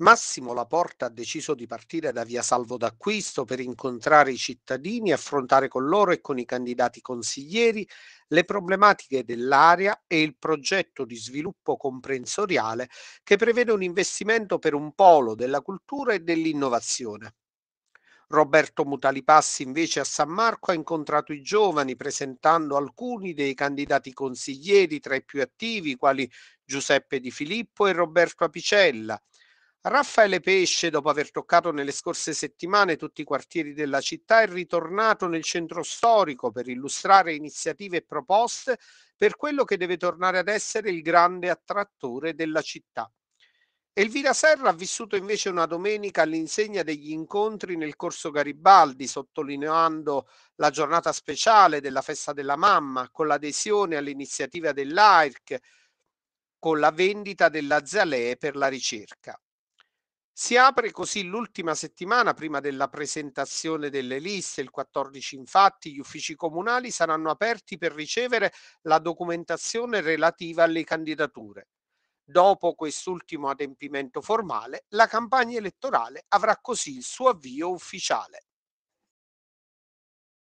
Massimo Laporta ha deciso di partire da via Salvo d'Acquisto per incontrare i cittadini, affrontare con loro e con i candidati consiglieri le problematiche dell'area e il progetto di sviluppo comprensoriale che prevede un investimento per un polo della cultura e dell'innovazione. Roberto Mutalipassi invece a San Marco ha incontrato i giovani presentando alcuni dei candidati consiglieri tra i più attivi quali Giuseppe Di Filippo e Roberto Apicella Raffaele Pesce, dopo aver toccato nelle scorse settimane tutti i quartieri della città, è ritornato nel centro storico per illustrare iniziative e proposte per quello che deve tornare ad essere il grande attrattore della città. Elvira Serra ha vissuto invece una domenica all'insegna degli incontri nel corso Garibaldi, sottolineando la giornata speciale della festa della mamma, con l'adesione all'iniziativa dell'AIRC, con la vendita della Zalee per la ricerca. Si apre così l'ultima settimana prima della presentazione delle liste. Il 14 infatti gli uffici comunali saranno aperti per ricevere la documentazione relativa alle candidature. Dopo quest'ultimo adempimento formale, la campagna elettorale avrà così il suo avvio ufficiale.